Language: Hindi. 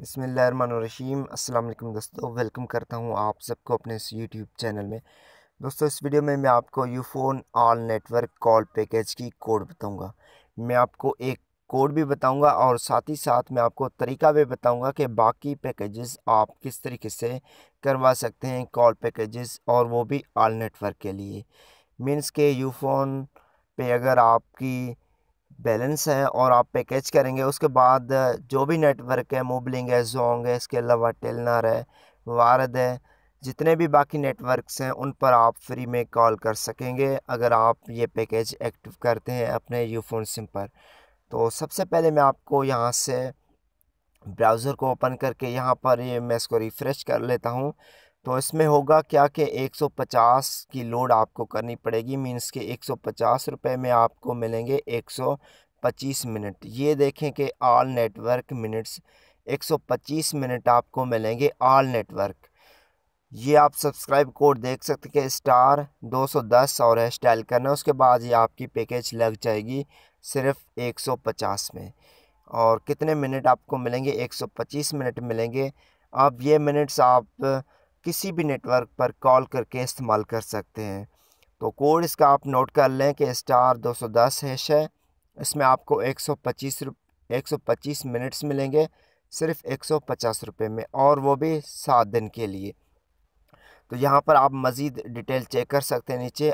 बसमीम अल्लाम दोस्तों वेलकम करता हूँ आप सबको अपने इस यूट्यूब चैनल में दोस्तों इस वीडियो में मैं आपको Ufone all network call package की कोड बताऊँगा मैं आपको एक कोड भी बताऊंगा और साथ ही साथ मैं आपको तरीका भी बताऊंगा कि बाकी पैकेजेस आप किस तरीके से करवा सकते हैं कॉल पैकेजेस और वो भी ऑल नेटवर्क के लिए मीन्स के यूफोन पे अगर आपकी बैलेंस है और आप पैकेज करेंगे उसके बाद जो भी नेटवर्क है मोबलिंग है जोंग है इसके अलावा टेलनर है वारद है जितने भी बाकी नेटवर्क्स हैं उन पर आप फ्री में कॉल कर सकेंगे अगर आप ये पैकेज एक्टिव करते हैं अपने यूफोन सिम पर तो सबसे पहले मैं आपको यहाँ से ब्राउज़र को ओपन करके यहाँ पर ये मैं इसको रिफ़्रेश कर लेता हूँ तो इसमें होगा क्या कि 150 की लोड आपको करनी पड़ेगी मींस के 150 रुपए में आपको मिलेंगे 125 मिनट ये देखें कि ऑल नेटवर्क मिनट्स 125 मिनट आपको मिलेंगे ऑल नेटवर्क ये आप सब्सक्राइब कोड देख सकते हैं स्टार 210 और हैश डायल करना उसके बाद ये आपकी पैकेज लग जाएगी सिर्फ 150 में और कितने मिनट आपको मिलेंगे 125 मिनट मिलेंगे अब ये मिनट्स आप किसी भी नेटवर्क पर कॉल करके इस्तेमाल कर सकते हैं तो कोड इसका आप नोट कर लें कि स्टार 210 हैश है इसमें आपको 125 125 मिनट्स मिलेंगे सिर्फ 150 रुपए में और वो भी सात दिन के लिए तो यहाँ पर आप मज़ीद डिटेल चेक कर सकते हैं नीचे